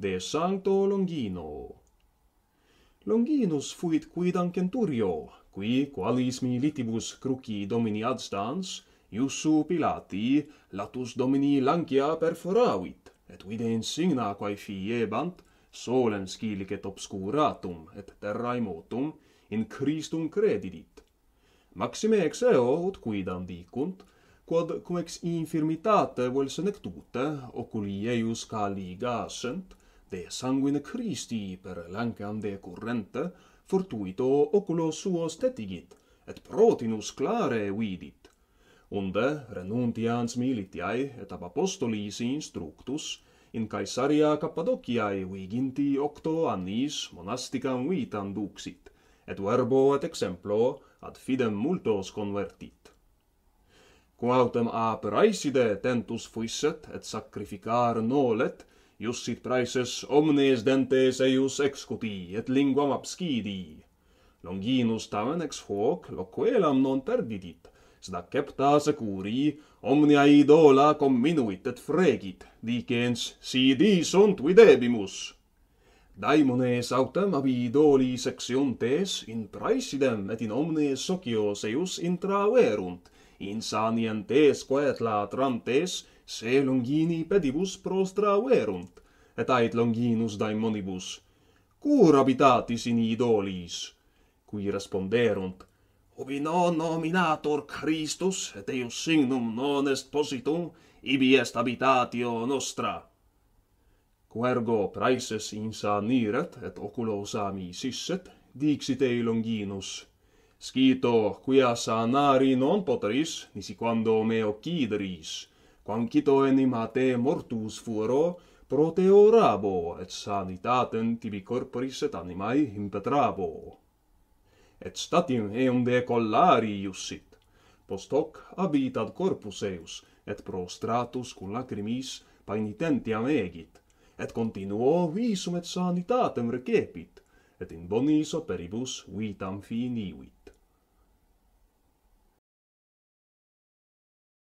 de Sancto Longino. Longinus fuit quidam centurio, qui qualis militibus cruci domini adstans, Iussu Pilati latus domini Lancia perforavit, et vide signa quae fiebant, solem scilicet obscuratum et terrae motum, in Christum credidit. Maxime ex eo, ut quidam dicunt, quod cum ex infirmitate vel senectute, oculi eius caligasent, de sanguine Christi per lancam de currente, fortuito oculo suo stetigit, et protinus clare vidit. Unde, renuntians militiae et ab apostolisi instructus, in Caesarea Cappadociae viginti octo annis monasticam vitam duxit, et verbo et exemplo ad fidem multos convertit. Quautem a praeside tentus fuisset et sacrificar nolet, iussit praeses omnes dentes eius excuti et linguam abscidi. Longinus tamen ex hoc loquelam non perdidit, sed accepta securi omnia idola comminuit et fregit, dicens, si di sunt videbimus. Daimones autem ab idoli sectiontes in praesidem et in omnes socios eius intraverunt, insanientes et latrantes, se longini pedibus prostra verunt, et ait longinus daimonibus, cur habitatis in idolis? Qui responderunt, ubi non nominator Christus, et eius signum non est positum, ibi est habitatio nostra. Quergo praeses insa niret, et oculos ami sisset, dixit ei longinus, Scito, quia sanari non poteris, nisi quando me occideris, quamquito enim a te mortus furo, pro te orabo, et sanitatem tibi corporis et animae impetrabo. Et statim eum de collari iussit, post hoc habitat corpus eus, et prostratus cum lacrimis painitentiam egit, et continuo visum et sanitatem recepit, et in bonis operibus vitam finivit.